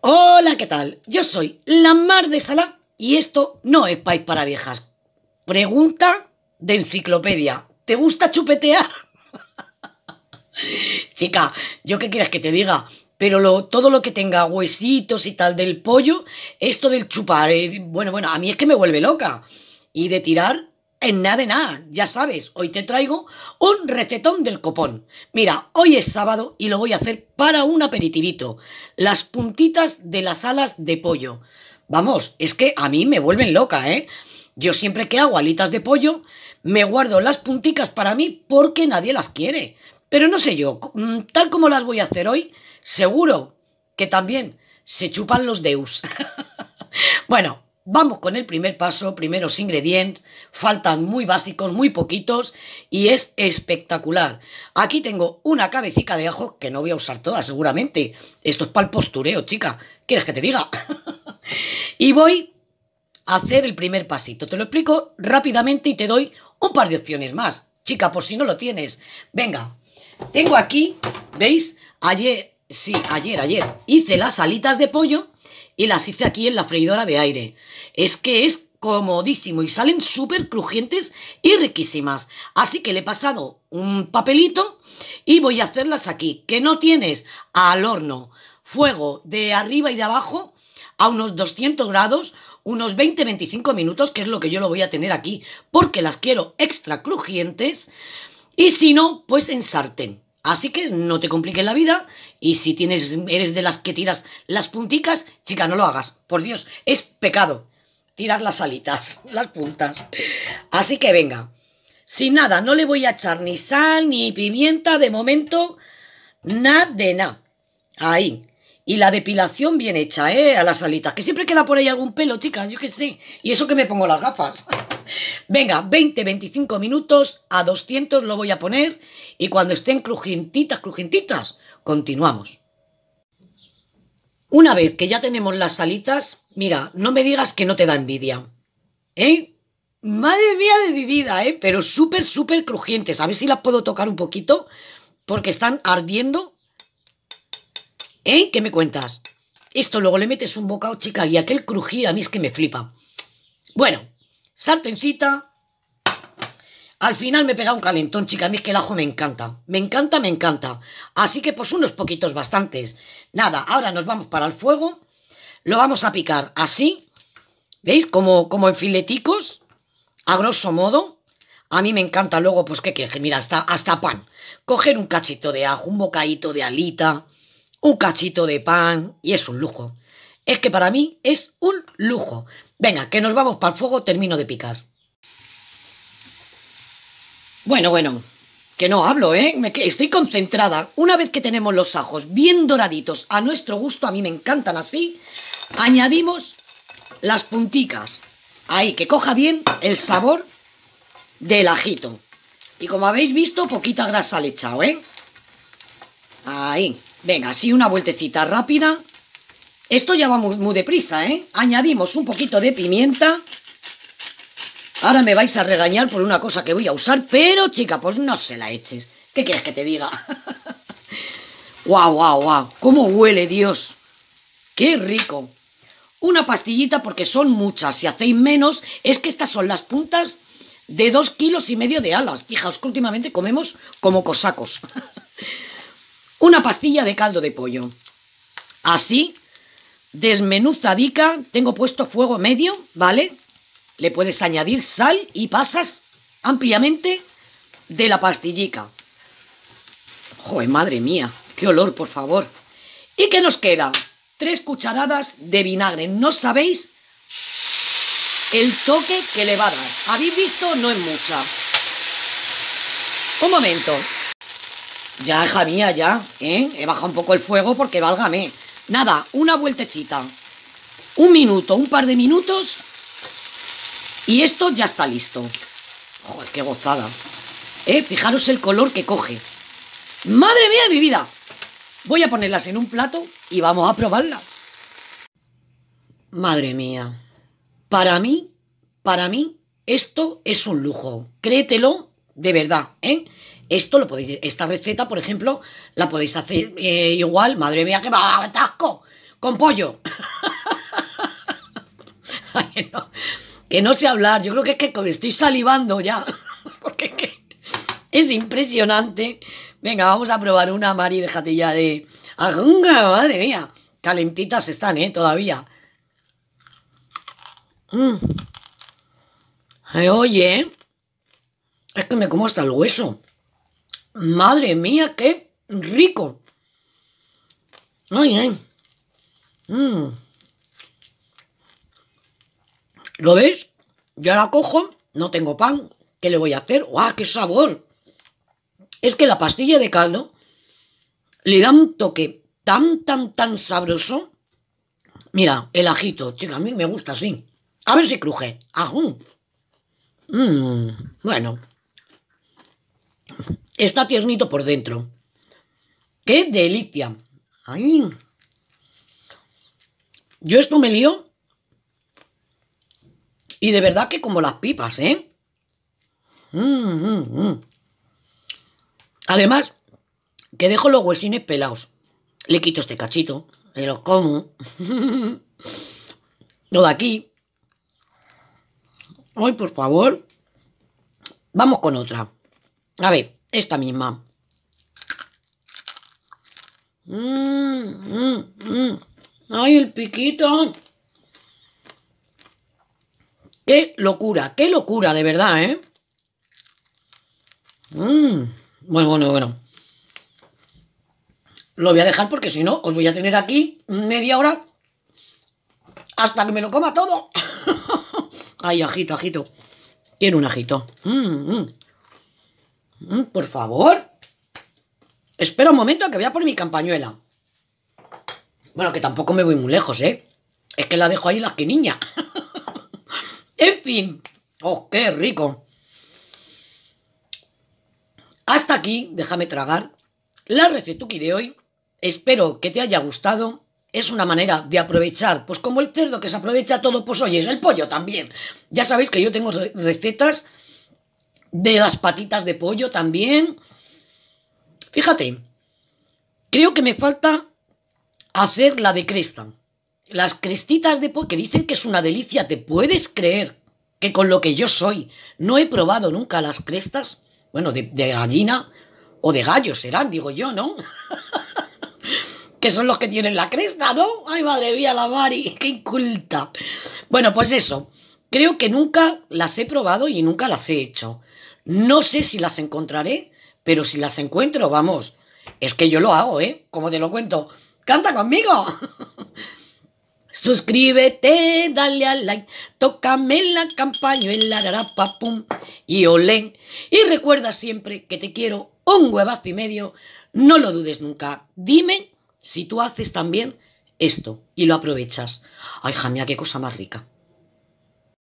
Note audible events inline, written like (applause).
Hola, ¿qué tal? Yo soy la Mar de Sala y esto no es País para Viejas. Pregunta de enciclopedia. ¿Te gusta chupetear? (laughs) Chica, ¿yo qué quieres que te diga? Pero lo, todo lo que tenga huesitos y tal del pollo, esto del chupar, eh, bueno, bueno, a mí es que me vuelve loca. Y de tirar, en nada de nada, ya sabes, hoy te traigo un recetón del copón. Mira, hoy es sábado y lo voy a hacer para un aperitivito. Las puntitas de las alas de pollo. Vamos, es que a mí me vuelven loca, ¿eh? Yo siempre que hago alitas de pollo, me guardo las punticas para mí porque nadie las quiere. Pero no sé yo, mm, tal como las voy a hacer hoy, seguro que también se chupan los deus. (laughs) bueno, Vamos con el primer paso, primeros ingredientes, faltan muy básicos, muy poquitos y es espectacular. Aquí tengo una cabecita de ajo que no voy a usar toda seguramente. Esto es para el postureo, chica. ¿Quieres que te diga? (laughs) y voy a hacer el primer pasito. Te lo explico rápidamente y te doy un par de opciones más. Chica, por si no lo tienes. Venga, tengo aquí, ¿veis? Ayer, sí, ayer, ayer hice las alitas de pollo y las hice aquí en la freidora de aire. Es que es comodísimo y salen súper crujientes y riquísimas. Así que le he pasado un papelito y voy a hacerlas aquí. Que no tienes al horno fuego de arriba y de abajo a unos 200 grados, unos 20-25 minutos, que es lo que yo lo voy a tener aquí, porque las quiero extra crujientes. Y si no, pues en sartén. Así que no te compliques la vida y si tienes, eres de las que tiras las punticas, chica, no lo hagas. Por Dios, es pecado tirar las alitas, (laughs) las puntas. Así que venga, sin nada, no le voy a echar ni sal ni pimienta de momento, nada de nada. Ahí. Y la depilación bien hecha, ¿eh? A las alitas, que siempre queda por ahí algún pelo, chicas, yo qué sé. Y eso que me pongo las gafas. (laughs) Venga, 20, 25 minutos, a 200 lo voy a poner y cuando estén crujintitas, crujintitas, continuamos. Una vez que ya tenemos las salitas, mira, no me digas que no te da envidia. ¿Eh? Madre mía de mi vida, ¿eh? Pero súper, súper crujientes. A ver si las puedo tocar un poquito porque están ardiendo. ¿Eh? ¿Qué me cuentas? Esto luego le metes un bocado, chica, y aquel crujir a mí es que me flipa. Bueno, sartencita. Al final me pegado un calentón, chica. A mí es que el ajo me encanta. Me encanta, me encanta. Así que pues unos poquitos bastantes. Nada, ahora nos vamos para el fuego. Lo vamos a picar así. ¿Veis? Como, como en fileticos. A grosso modo. A mí me encanta luego, pues, ¿qué quieres? Mira, hasta, hasta pan. Coger un cachito de ajo, un bocadito de alita, un cachito de pan. Y es un lujo. Es que para mí es un lujo. Venga, que nos vamos para el fuego, termino de picar. Bueno, bueno, que no hablo, ¿eh? estoy concentrada. Una vez que tenemos los ajos bien doraditos a nuestro gusto, a mí me encantan así, añadimos las punticas. Ahí, que coja bien el sabor del ajito. Y como habéis visto, poquita grasa le he echado, ¿eh? Ahí. Venga, así una vueltecita rápida. Esto ya va muy, deprisa, ¿eh? Añadimos un poquito de pimienta. Ahora me vais a regañar por una cosa que voy a usar, pero chica, pues no se la eches. ¿Qué quieres que te diga? (laughs) ¡Guau, guau, guau! ¡Cómo huele, Dios! ¡Qué rico! Una pastillita porque son muchas. Si hacéis menos, es que estas son las puntas de dos kilos y medio de alas. Fijaos que últimamente comemos como cosacos. (laughs) Una pastilla de caldo de pollo. Así desmenuzadica, tengo puesto fuego medio, ¿vale? Le puedes añadir sal y pasas ampliamente de la pastillica. Joder, madre mía, qué olor, por favor. ¿Y qué nos queda? Tres cucharadas de vinagre. No sabéis el toque que le va a dar. ¿Habéis visto? No es mucha. Un momento. Ya, hija mía, ya. ¿eh? He bajado un poco el fuego porque válgame. Nada, una vueltecita. Un minuto, un par de minutos. Y esto ya está listo. Joder, qué gozada. ¿Eh? Fijaros el color que coge. ¡Madre mía de mi vida! Voy a ponerlas en un plato y vamos a probarlas. Madre mía. Para mí, para mí, esto es un lujo. Créetelo de verdad, ¿eh? Esto lo podéis, esta receta, por ejemplo, la podéis hacer eh, igual, madre mía, que va atasco con pollo. (laughs) que no sé hablar, yo creo que es que estoy salivando ya, (laughs) porque es que es impresionante. Venga, vamos a probar una, Mari, déjate ya de... Ah, madre mía! Calentitas están, ¿eh? Todavía. Mm. oye, es que me como hasta el hueso. Madre mía, qué rico. Ay, ay. Mm. ¿Lo ves? Yo la cojo, no tengo pan. ¿Qué le voy a hacer? ¡Guau, qué sabor! Es que la pastilla de caldo le da un toque tan, tan, tan sabroso. Mira, el ajito, chica, a mí me gusta así. A ver si cruje. Ajú. Mm, bueno. Está tiernito por dentro. ¡Qué delicia! Yo esto me lío. Y de verdad que como las pipas, ¿eh? Además, que dejo los huesines pelados. Le quito este cachito, me los como. (laughs) lo de aquí. Ay, por favor. Vamos con otra. A ver. Esta misma. Mm, mm, mm. ¡Ay, el piquito! ¡Qué locura! ¡Qué locura, de verdad, eh! Muy Bueno, bueno, bueno. Lo voy a dejar porque si no, os voy a tener aquí media hora hasta que me lo coma todo. (laughs) Ay, ajito, ajito. Quiero un ajito. Mm, por favor. Espera un momento que voy a por mi campañuela. Bueno, que tampoco me voy muy lejos, ¿eh? Es que la dejo ahí las que niña. en fin. ¡Oh, qué rico! Hasta aquí, déjame tragar, la recetuki de hoy. Espero que te haya gustado. Es una manera de aprovechar, pues como el cerdo que se aprovecha todo, pues oye, el pollo también. Ya sabéis que yo tengo recetas de las patitas de pollo también. Fíjate, creo que me falta hacer la de cresta. Las crestitas de pollo, que dicen que es una delicia, ¿te puedes creer? Que con lo que yo soy, no he probado nunca las crestas, bueno, de, gallina o de gallo serán, digo yo, ¿no? (laughs) que son los que tienen la cresta, ¿no? Ay, madre mía, la Mari, qué inculta. Bueno, pues eso. Creo que nunca las he probado y nunca las he hecho. No sé si las encontraré, pero si las encuentro, vamos. Es que yo lo hago, ¿eh? Como te lo cuento. ¡Canta conmigo! (laughs) Suscríbete, dale al like, tócame la campaña, la pum y olén. Y recuerda siempre que te quiero un huevazo y medio, no lo dudes nunca. Dime si tú haces también esto y lo aprovechas. Ay, jamia, qué cosa más rica.